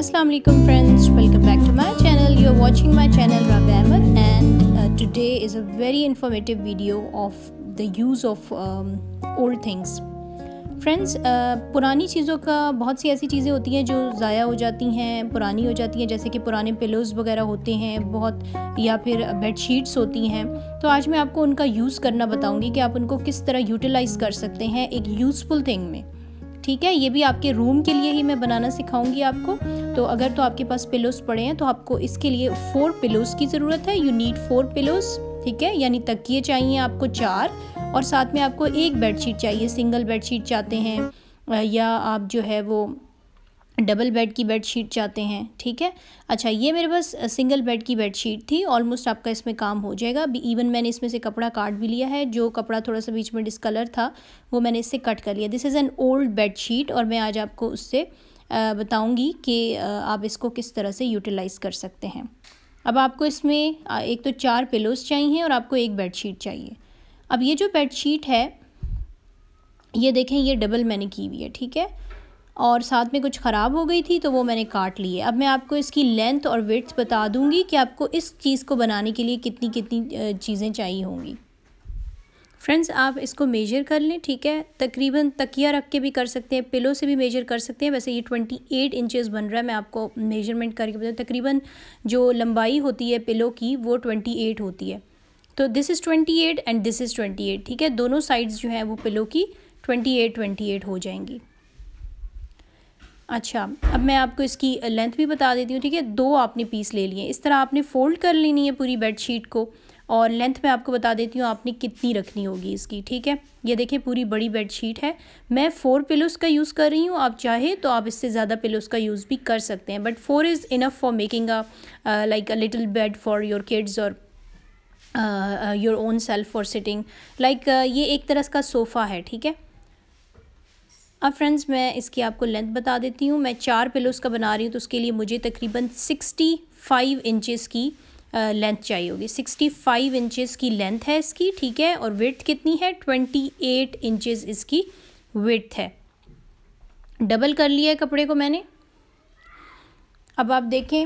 अस्सलाम वालेकुम friends welcome back to my channel you are watching my channel Rab Ahmed and today is a very informative video of the use of old things friends पुरानी चीज़ों का बहुत सी ऐसी चीज़ें होती हैं जो ज़ाया हो जाती हैं पुरानी हो जाती हैं जैसे कि पुराने पिलोज़ वगैरह होते हैं बहुत या फिर बेड शीट्स होती हैं तो आज मैं आपको उनका यूज़ करना बताऊंगी कि आप उनको किस तरह यूटिलाइज़ कर सकते हैं एक यूज़फुल थिंग में ठीक है ये भी आपके रूम के लिए ही मैं बनाना सिखाऊंगी आपको तो अगर तो आपके पास पिलोस पड़े हैं तो आपको इसके लिए फ़ोर पिलोस की ज़रूरत है यू नीड फोर पिलोस ठीक है यानी तकिए चाहिए आपको चार और साथ में आपको एक बेडशीट चाहिए सिंगल बेडशीट चाहते हैं या आप जो है वो डबल बेड की बेडशीट चाहते हैं ठीक है अच्छा ये मेरे पास सिंगल बेड की बेडशीट थी ऑलमोस्ट आपका इसमें काम हो जाएगा इवन मैंने इसमें से कपड़ा काट भी लिया है जो कपड़ा थोड़ा सा बीच में डिसकलर था वो मैंने इससे कट कर लिया this is an old bedsheet और मैं आज आपको उससे बताऊँगी कि आप इसको किस तरह से यूटिलाइज़ कर सकते हैं अब आपको इसमें एक तो चार पिलोज चाहिए और आपको एक बेडशीट चाहिए अब ये जो बेडशीट है ये देखें ये डबल मैंने की हुई है ठीक है और साथ में कुछ ख़राब हो गई थी तो वो मैंने काट ली है अब मैं आपको इसकी लेंथ और विड्थ बता दूंगी कि आपको इस चीज़ को बनाने के लिए कितनी कितनी चीज़ें चाहिए होंगी फ्रेंड्स आप इसको मेजर कर लें ठीक है तकरीबन तकिया रख के भी कर सकते हैं पिलो से भी मेजर कर सकते हैं वैसे ये ट्वेंटी एट इंचज़ बन रहा है मैं आपको मेजरमेंट करके बताऊँ तकरीबन जो लंबाई होती है पिलो की वो ट्वेंटी एट होती है तो this is twenty eight and this is twenty eight ठीक है दोनों साइड्स जो हैं वो पिलो की ट्वेंटी एट ट्वेंटी एट हो जाएंगी अच्छा अब मैं आपको इसकी लेंथ भी बता देती हूँ ठीक है दो आपने पीस ले लिए इस तरह आपने फ़ोल्ड कर लेनी है पूरी बेडशीट को और लेंथ मैं आपको बता देती हूँ आपने कितनी रखनी होगी इसकी ठीक है ये देखिए पूरी बड़ी बेडशीट है मैं फ़ोर पिलोस का यूज़ कर रही हूँ आप चाहे तो आप इससे ज़्यादा पिलोस का यूज़ भी कर सकते हैं but four is enough for making a like a little bed for your kids और your own self for sitting like ये एक तरह का सोफ़ा है ठीक है अब फ्रेंड्स मैं इसकी आपको लेंथ बता देती हूँ मैं चार पिलोस का बना रही हूँ तो उसके लिए मुझे तकरीबन सिक्सटी फाइव इंचज़ की लेंथ चाहिए होगी सिक्सटी फाइव इंचज़ की लेंथ है इसकी ठीक है और विथ कितनी है ट्वेंटी एट इंचज़ इसकी विथ है डबल कर लिया है कपड़े को मैंने अब आप देखें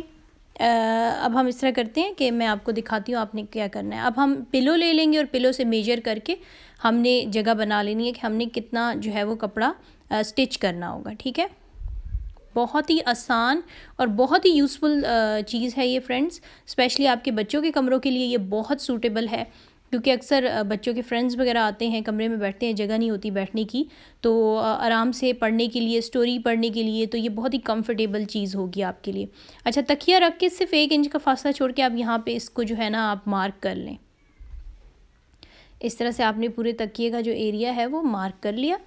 अब हम इस तरह करते हैं कि मैं आपको दिखाती हूँ आपने क्या करना है अब हम पिलो ले लेंगे और पिलो से मेजर करके हमने जगह बना लेनी है कि हमने कितना जो है वो कपड़ा स्टिच करना होगा ठीक है बहुत ही आसान और बहुत ही यूज़फुल चीज़ है ये फ्रेंड्स स्पेशली आपके बच्चों के कमरों के लिए ये बहुत सूटेबल है क्योंकि अक्सर बच्चों के फ्रेंड्स वगैरह आते हैं कमरे में बैठते हैं जगह नहीं होती बैठने की तो आराम से पढ़ने के लिए स्टोरी पढ़ने के लिए तो ये बहुत ही कंफर्टेबल चीज़ होगी आपके लिए अच्छा तकिया रख के सिर्फ एक इंच का फासला छोड़ के आप यहाँ पे इसको जो है ना आप मार्क कर लें इस तरह से आपने पूरे तकिए का जो एरिया है वो मार्क कर लिया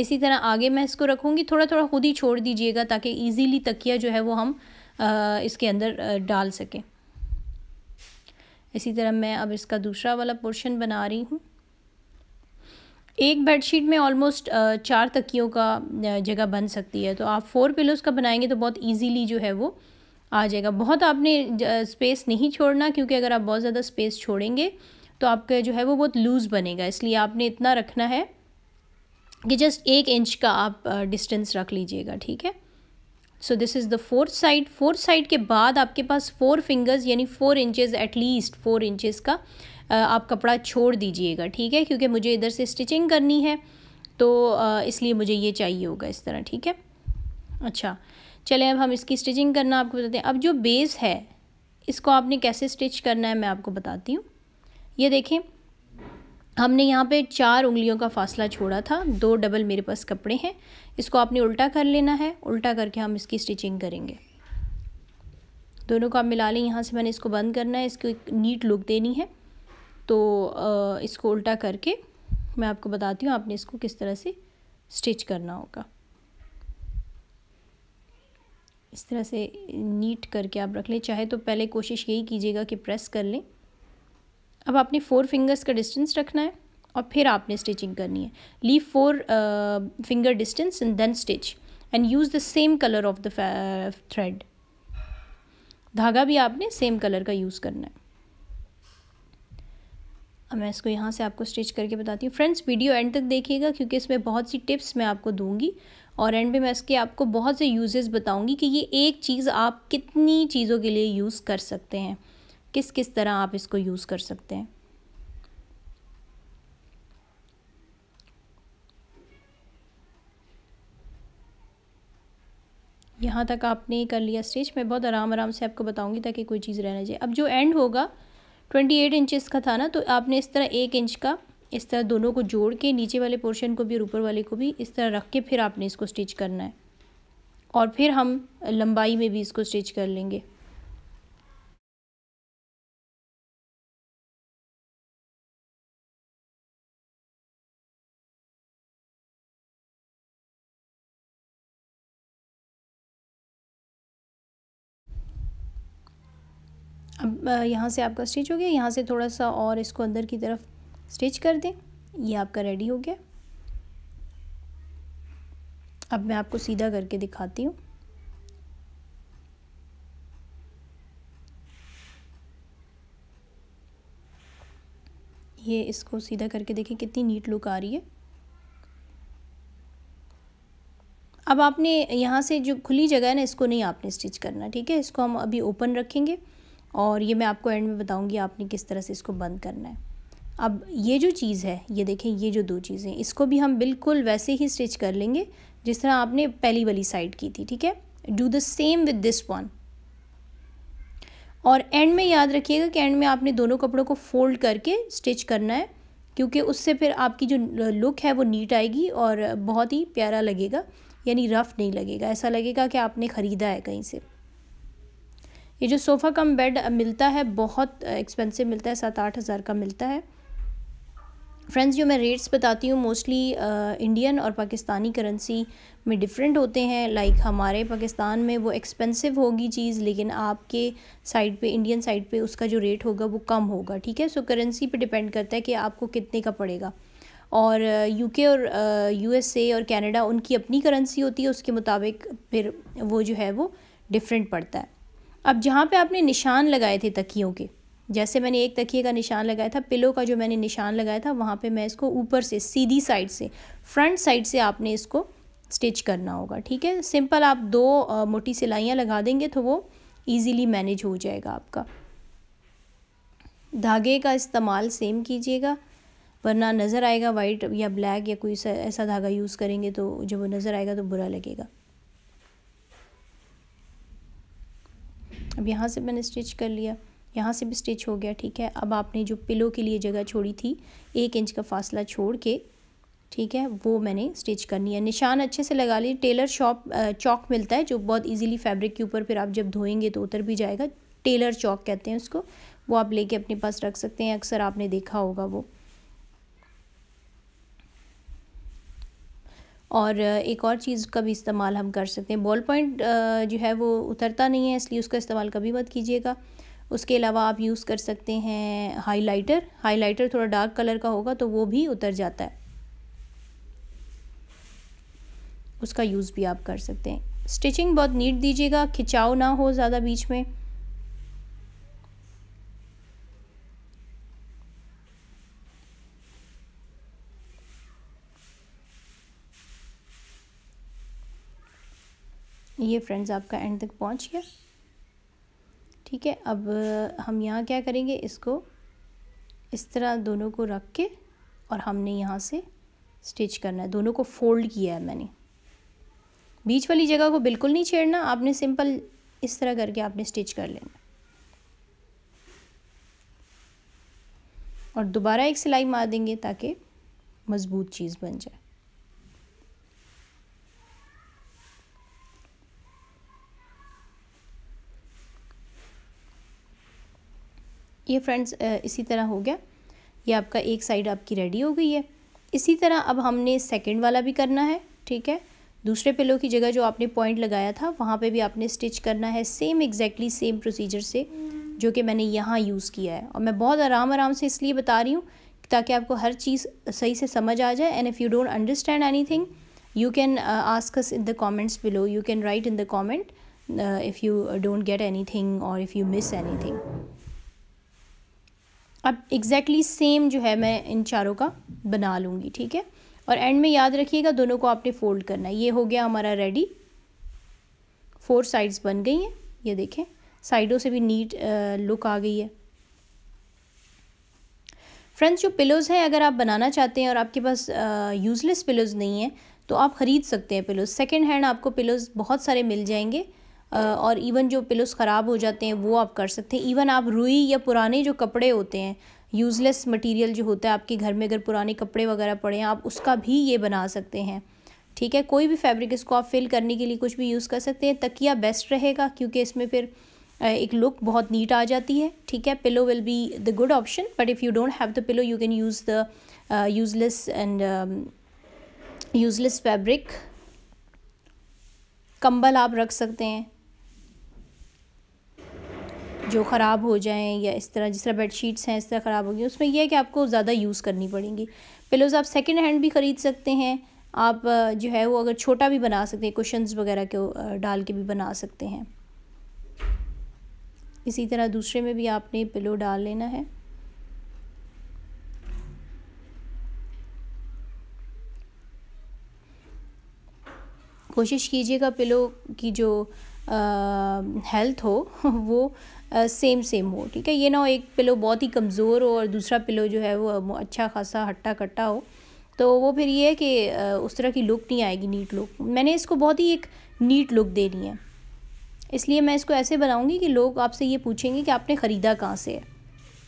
इसी तरह आगे मैं इसको रखूँगी थोड़ा थोड़ा खुद ही छोड़ दीजिएगा ताकि ईजीली तकिया जो है वो हम आ, इसके अंदर डाल सकें इसी तरह मैं अब इसका दूसरा वाला पोर्शन बना रही हूँ एक बेडशीट में ऑलमोस्ट चार तकियों का जगह बन सकती है तो आप फोर पिलोज़ का बनाएंगे तो बहुत इजीली जो है वो आ जाएगा बहुत आपने स्पेस नहीं छोड़ना क्योंकि अगर आप बहुत ज़्यादा स्पेस छोड़ेंगे तो आपका जो है वो बहुत लूज़ बनेगा इसलिए आपने इतना रखना है कि जस्ट एक इंच का आप डिस्टेंस uh, रख लीजिएगा ठीक है so this is the fourth side fourth side के बाद आपके पास फोर फिंगर्स यानी four inches at least four inches का uh, आप कपड़ा छोड़ दीजिएगा ठीक है क्योंकि मुझे इधर से स्टिचिंग करनी है तो uh, इसलिए मुझे ये चाहिए होगा इस तरह ठीक है अच्छा चले अब हम इसकी स्टिचिंग करना आपको बताते हैं अब जो बेस है इसको आपने कैसे स्टिच करना है मैं आपको बताती हूँ ये देखें हमने यहाँ पे चार उंगलियों का फासला छोड़ा था दो डबल मेरे पास कपड़े हैं इसको आपने उल्टा कर लेना है उल्टा करके हम इसकी स्टिचिंग करेंगे दोनों को आप मिला लें यहाँ से मैंने इसको बंद करना है इसको एक नीट लुक देनी है तो इसको उल्टा करके मैं आपको बताती हूँ आपने इसको किस तरह से स्टिच करना होगा इस तरह से नीट करके आप रख लें चाहे तो पहले कोशिश यही कीजिएगा कि प्रेस कर लें अब आपने फोर फिंगर्स का डिस्टेंस रखना है और फिर आपने स्टिचिंग करनी है leave four finger distance and then stitch and use the same colour of the thread धागा भी आपने सेम कलर का यूज़ करना है अब मैं इसको यहाँ से आपको स्टिच करके बताती हूँ फ्रेंड्स वीडियो एंड तक देखिएगा क्योंकि इसमें बहुत सी टिप्स मैं आपको दूंगी और एंड में मैं इसके आपको बहुत से यूजेस बताऊंगी कि ये एक चीज़ आप कितनी चीज़ों के लिए यूज़ कर सकते हैं किस किस तरह आप इसको यूज़ कर सकते हैं यहाँ तक आपने कर लिया स्टिच मैं बहुत आराम आराम से आपको बताऊँगी ताकि कोई चीज़ रहना चाहिए अब जो एंड होगा ट्वेंटी एट इंचज़ का था ना तो आपने इस तरह एक इंच का इस तरह दोनों को जोड़ के नीचे वाले पोर्शन को भी और ऊपर वाले को भी इस तरह रख के फिर आपने इसको स्टिच करना है और फिर हम लंबाई में भी इसको स्टिच कर लेंगे अब यहाँ से आपका स्टिच हो गया यहाँ से थोड़ा सा और इसको अंदर की तरफ स्टिच कर दें ये आपका रेडी हो गया अब मैं आपको सीधा करके दिखाती हूँ ये इसको सीधा करके देखें कितनी नीट लुक आ रही है अब आपने यहाँ से जो खुली जगह है ना इसको नहीं आपने स्टिच करना ठीक है इसको हम अभी ओपन रखेंगे और ये मैं आपको एंड में बताऊँगी आपने किस तरह से इसको बंद करना है अब ये जो चीज़ है ये देखें ये जो दो चीज़ें इसको भी हम बिल्कुल वैसे ही स्टिच कर लेंगे जिस तरह आपने पहली वाली साइड की थी ठीक है do the same with this one और एंड में याद रखिएगा कि एंड में आपने दोनों कपड़ों को फोल्ड करके स्टिच करना है क्योंकि उससे फिर आपकी जो लुक है वो नीट आएगी और बहुत ही प्यारा लगेगा यानी रफ़ नहीं लगेगा ऐसा लगेगा कि आपने ख़रीदा है कहीं से ये जो सोफ़ा कम बेड मिलता है बहुत एक्सपेंसिव मिलता है सात आठ हज़ार का मिलता है फ्रेंड्स जो मैं रेट्स बताती हूँ मोस्टली इंडियन और पाकिस्तानी करेंसी में डिफरेंट होते हैं लाइक like हमारे पाकिस्तान में वो एक्सपेंसिव होगी चीज़ लेकिन आपके साइड पे इंडियन साइड पे उसका जो रेट होगा वो कम होगा ठीक है सो करेंसी पे डिपेंड करता है कि आपको कितने का पड़ेगा और यूके और यूएसए और कनाडा उनकी अपनी करेंसी होती है उसके मुताबिक फिर वो जो है वो डिफरेंट पड़ता है अब जहाँ पे आपने निशान लगाए थे तकियों के जैसे मैंने एक तकिए का निशान लगाया था पिलो का जो मैंने निशान लगाया था वहाँ पे मैं इसको ऊपर से सीधी साइड से फ्रंट साइड से आपने इसको स्टिच करना होगा ठीक है सिंपल आप दो आ, मोटी सिलाइयाँ लगा देंगे तो वो ईज़िली मैनेज हो जाएगा आपका धागे का इस्तेमाल सेम कीजिएगा वरना नज़र आएगा वाइट या ब्लैक या कोई ऐसा धागा यूज़ करेंगे तो जब वो नज़र आएगा तो बुरा लगेगा अब यहाँ से मैंने स्टिच कर लिया यहाँ से भी स्टिच हो गया ठीक है अब आपने जो पिलो के लिए जगह छोड़ी थी एक इंच का फासला छोड़ के ठीक है वो मैंने स्टिच करनी है निशान अच्छे से लगा लिए टेलर शॉप चौक मिलता है जो बहुत इजीली फैब्रिक के ऊपर फिर आप जब धोएंगे तो उतर भी जाएगा टेलर चौक कहते हैं उसको वो आप लेके अपने पास रख सकते हैं अक्सर आपने देखा होगा वो और एक और चीज़ का भी इस्तेमाल हम कर सकते हैं बॉल पॉइंट जो है वो उतरता नहीं है इसलिए उसका इस्तेमाल कभी मत कीजिएगा उसके अलावा आप यूज़ कर सकते हैं हाइलाइटर हाइलाइटर थोड़ा डार्क कलर का होगा तो वो भी उतर जाता है उसका यूज़ भी आप कर सकते हैं स्टिचिंग बहुत नीट दीजिएगा खिंचाव ना हो ज़्यादा बीच में ये फ्रेंड्स आपका एंड तक पहुंच गया ठीक है अब हम यहाँ क्या करेंगे इसको इस तरह दोनों को रख के और हमने यहाँ से स्टिच करना है दोनों को फोल्ड किया है मैंने बीच वाली जगह को बिल्कुल नहीं छेड़ना आपने सिंपल इस तरह करके आपने स्टिच कर लेना और दोबारा एक सिलाई मार देंगे ताकि मज़बूत चीज़ बन जाए ये फ्रेंड्स इसी तरह हो गया ये आपका एक साइड आपकी रेडी हो गई है इसी तरह अब हमने सेकेंड वाला भी करना है ठीक है दूसरे पिलो की जगह जो आपने पॉइंट लगाया था वहाँ पे भी आपने स्टिच करना है सेम एग्जैक्टली सेम प्रोसीजर से जो कि मैंने यहाँ यूज़ किया है और मैं बहुत आराम आराम से इसलिए बता रही हूँ ताकि आपको हर चीज़ सही से समझ आ जाए and if you don't understand any thing you can ask us in the comments below you can write in the comment if you don't get any thing और if you miss any thing अब exactly same जो है मैं इन चारों का बना लूँगी ठीक है और एंड में याद रखिएगा दोनों को आपने फोल्ड करना है ये हो गया हमारा रेडी फोर साइड्स बन गई हैं ये देखें साइडों से भी नीट लुक आ गई है फ्रेंड्स जो पिलोज़ हैं अगर आप बनाना चाहते हैं और आपके पास यूज़लेस पिलोज़ नहीं है तो आप ख़रीद सकते हैं पिलोज़ सेकेंड हैंड आपको पिलोज़ बहुत सारे मिल जाएंगे और इवन जो पिलोस ख़राब हो जाते हैं वो आप कर सकते हैं इवन आप रुई या पुराने जो कपड़े होते हैं यूज़लेस मटेरियल जो होता है आपके घर में अगर पुराने कपड़े वगैरह पड़े हैं आप उसका भी ये बना सकते हैं ठीक है कोई भी फैब्रिक इसको आप फिल करने के लिए कुछ भी यूज़ कर सकते हैं तकिया बेस्ट रहेगा क्योंकि इसमें फिर एक लुक बहुत नीट आ जाती है ठीक है pillow will be the good option but if you don't have the pillow you can use the useless and useless fabric कंबल आप रख सकते हैं जो ख़राब हो जाएँ या इस तरह जिस तरह बेड शीट्स हैं इस तरह ख़राब होगी उसमें यह है कि आपको ज़्यादा यूज़ करनी पड़ेंगी पिलोज़ आप सेकेंड हैंड भी ख़रीद सकते हैं आप जो है वो अगर छोटा भी बना सकते हैं क्वेश्चन वगैरह के डाल के भी बना सकते हैं इसी तरह दूसरे में भी आपने पिलो डाल लेना है कोशिश कीजिएगा पिलो की जो हेल्थ हो वो सेम सेम हो ठीक है ये ना हो एक पिलो बहुत ही कमज़ोर हो और दूसरा पिलो जो है वो अच्छा खासा हट्टा कट्टा हो तो वो फिर ये है कि उस तरह की लुक नहीं आएगी नीट लुक मैंने इसको बहुत ही एक नीट लुक देनी है इसलिए मैं इसको ऐसे बनाऊँगी कि लोग आपसे ये पूछेंगे कि आपने ख़रीदा कहाँ से है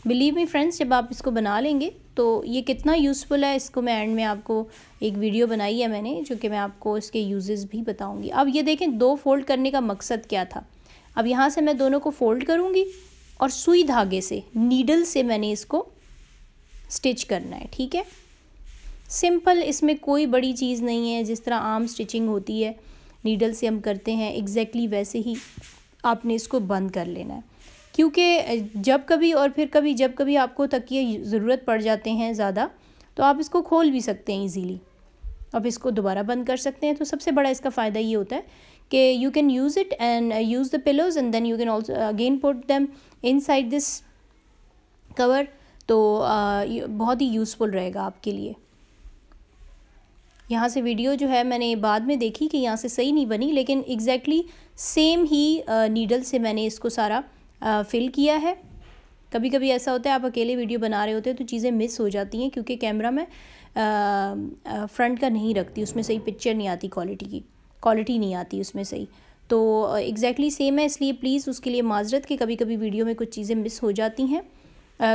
बिलीव मी फ्रेंड्स जब आप इसको बना लेंगे तो ये कितना यूज़फुल है इसको मैं एंड में आपको एक वीडियो बनाई है मैंने जो कि मैं आपको इसके यूजेस भी बताऊंगी अब ये देखें दो फोल्ड करने का मकसद क्या था अब यहाँ से मैं दोनों को फोल्ड करूँगी और सुई धागे से नीडल से मैंने इसको स्टिच करना है ठीक है सिंपल इसमें कोई बड़ी चीज़ नहीं है जिस तरह आम स्टिचिंग होती है नीडल से हम करते हैं एग्जैक्टली exactly वैसे ही आपने इसको बंद कर लेना है क्योंकि जब कभी और फिर कभी जब कभी आपको तकिए ज़रूरत पड़ जाते हैं ज़्यादा तो आप इसको खोल भी सकते हैं ईज़िली आप इसको दोबारा बंद कर सकते हैं तो सबसे बड़ा इसका फ़ायदा ये होता है कि you can use it and use the pillows and then you can also again put them inside this cover तो आ, uh, बहुत ही यूज़फुल रहेगा आपके लिए यहाँ से वीडियो जो है मैंने बाद में देखी कि यहाँ से सही नहीं बनी लेकिन एग्जैक्टली exactly सेम ही नीडल uh, से मैंने इसको सारा फ़िल किया है कभी कभी ऐसा होता है आप अकेले वीडियो बना रहे होते हैं तो चीज़ें मिस हो जाती हैं क्योंकि कैमरा में फ्रंट का नहीं रखती उसमें सही पिक्चर नहीं आती क्वालिटी की क्वालिटी नहीं आती उसमें सही तो एग्जैक्टली exactly सेम है इसलिए प्लीज़ उसके लिए माजरत कि कभी कभी वीडियो में कुछ चीज़ें मिस हो जाती हैं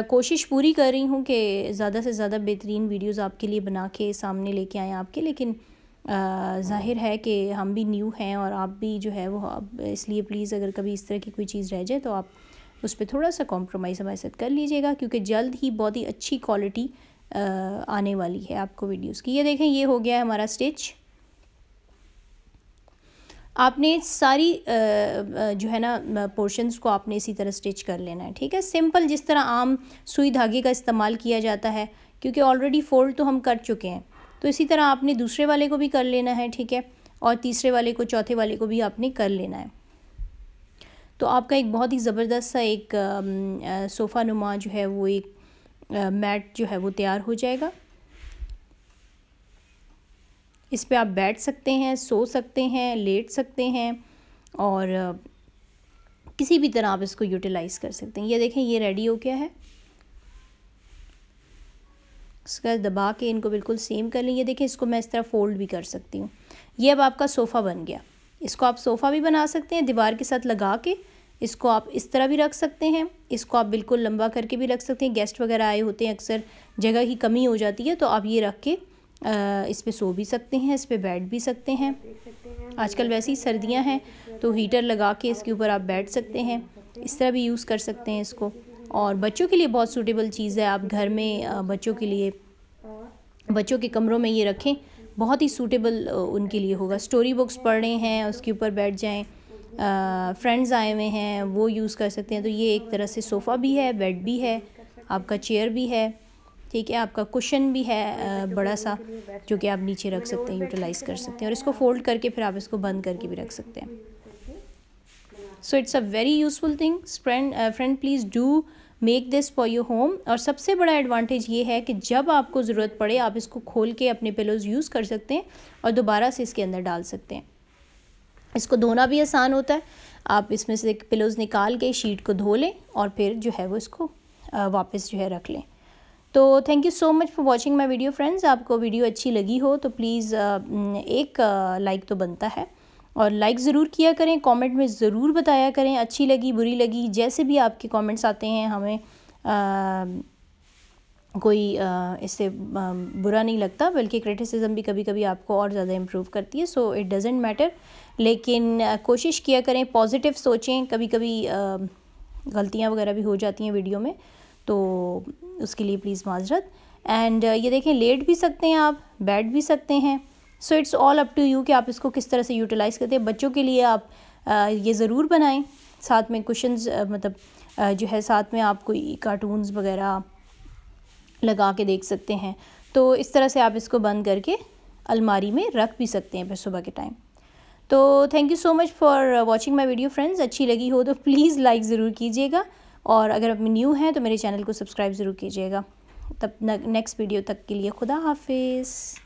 कोशिश पूरी कर रही हूँ कि ज़्यादा से ज़्यादा बेहतरीन वीडियोज़ आपके लिए बना के सामने लेके आएँ आपके लेकिन ज़ाहिर है कि हम भी न्यू हैं और आप भी जो है वो इसलिए प्लीज़ अगर कभी इस तरह की कोई चीज़ रह जाए तो आप उस पर थोड़ा सा कॉम्प्रोमाइज़ हमारे साथ कर लीजिएगा क्योंकि जल्द ही बहुत ही अच्छी क्वालिटी आने वाली है आपको वीडियोज़ की ये देखें ये हो गया है हमारा स्टिच आपने सारी जो है ना पोर्शंस को आपने इसी तरह स्टिच कर लेना है ठीक है सिंपल जिस तरह आम सुई धागे का इस्तेमाल किया जाता है क्योंकि ऑलरेडी फोल्ड तो हम कर चुके हैं तो इसी तरह आपने दूसरे वाले को भी कर लेना है ठीक है और तीसरे वाले को चौथे वाले को भी आपने कर लेना है तो आपका एक बहुत ही ज़बरदस्त सा एक सोफ़ा नुमा जो है वो एक मैट जो है वो तैयार हो जाएगा इस पर आप बैठ सकते हैं सो सकते हैं लेट सकते हैं और किसी भी तरह आप इसको यूटिलाइज़ कर सकते हैं ये देखें ये रेडी हो गया है इसका दबा के इनको बिल्कुल सेम कर लें ये देखिए इसको मैं इस तरह फ़ोल्ड भी कर सकती हूँ ये अब आपका सोफ़ा बन गया इसको आप सोफ़ा भी बना सकते हैं दीवार के साथ लगा के इसको आप इस तरह भी रख सकते हैं इसको आप बिल्कुल लंबा करके भी रख सकते हैं गेस्ट वगैरह आए होते हैं अक्सर जगह की कमी हो जाती है तो आप ये रख के इस पर सो भी सकते हैं इस पर बैठ भी सकते हैं आजकल वैसे ही सर्दियाँ हैं तो हीटर लगा के इसके ऊपर आप बैठ सकते हैं इस तरह भी यूज़ कर सकते हैं इसको और बच्चों के लिए बहुत सूटेबल चीज़ है आप घर में बच्चों के लिए बच्चों के कमरों में ये रखें बहुत ही सूटेबल उनके लिए होगा स्टोरी बुक्स पढ़ रहे हैं उसके ऊपर बैठ जाएं फ्रेंड्स आए हुए हैं वो यूज़ कर सकते हैं तो ये एक तरह से सोफ़ा भी है बेड भी है आपका चेयर भी है ठीक है आपका कुशन भी है बड़ा सा जो कि आप नीचे रख सकते हैं यूटिलाइज़ कर सकते हैं और इसको फ़ोल्ड करके फिर आप इसको बंद करके भी रख सकते हैं so it's a very useful thing friend friend please do make this for your home और सबसे बड़ा एडवांटेज ये है कि जब आपको ज़रूरत पड़े आप इसको खोल के अपने पिलोज़ यूज़ कर सकते हैं और दोबारा से इसके अंदर डाल सकते हैं इसको धोना भी आसान होता है आप इसमें से पिलोज़ निकाल के शीट को धो लें और फिर जो है वो इसको uh, वापस जो है रख लें तो thank you so much for watching my video friends आपको वीडियो अच्छी लगी हो तो प्लीज़ uh, mm, एक लाइक uh, तो बनता है और लाइक ज़रूर किया करें कमेंट में ज़रूर बताया करें अच्छी लगी बुरी लगी जैसे भी आपके कमेंट्स आते हैं हमें आ, कोई इससे बुरा नहीं लगता बल्कि क्रिटिसिज्म भी कभी कभी आपको और ज़्यादा इम्प्रूव करती है सो इट डजेंट मैटर लेकिन कोशिश किया करें पॉजिटिव सोचें कभी कभी गलतियाँ वगैरह भी हो जाती हैं वीडियो में तो उसके लिए प्लीज़ माजरत एंड ये देखें लेट भी सकते हैं आप बैठ भी सकते हैं so it's all up to you कि आप इसको किस तरह से यूटिलाइज़ करते हैं बच्चों के लिए आप ये ज़रूर बनाएं साथ में क्वेश्चन मतलब जो है साथ में आप कोई कार्टून्स वगैरह लगा के देख सकते हैं तो इस तरह से आप इसको बंद करके अलमारी में रख भी सकते हैं फिर सुबह के टाइम तो thank you so much for watching my video friends अच्छी लगी हो तो प्लीज़ लाइक ज़रूर कीजिएगा और अगर आप न्यू हैं तो मेरे चैनल को सब्सक्राइब ज़रूर कीजिएगा तब नेक्स्ट वीडियो तक के लिए खुदा हाफिज़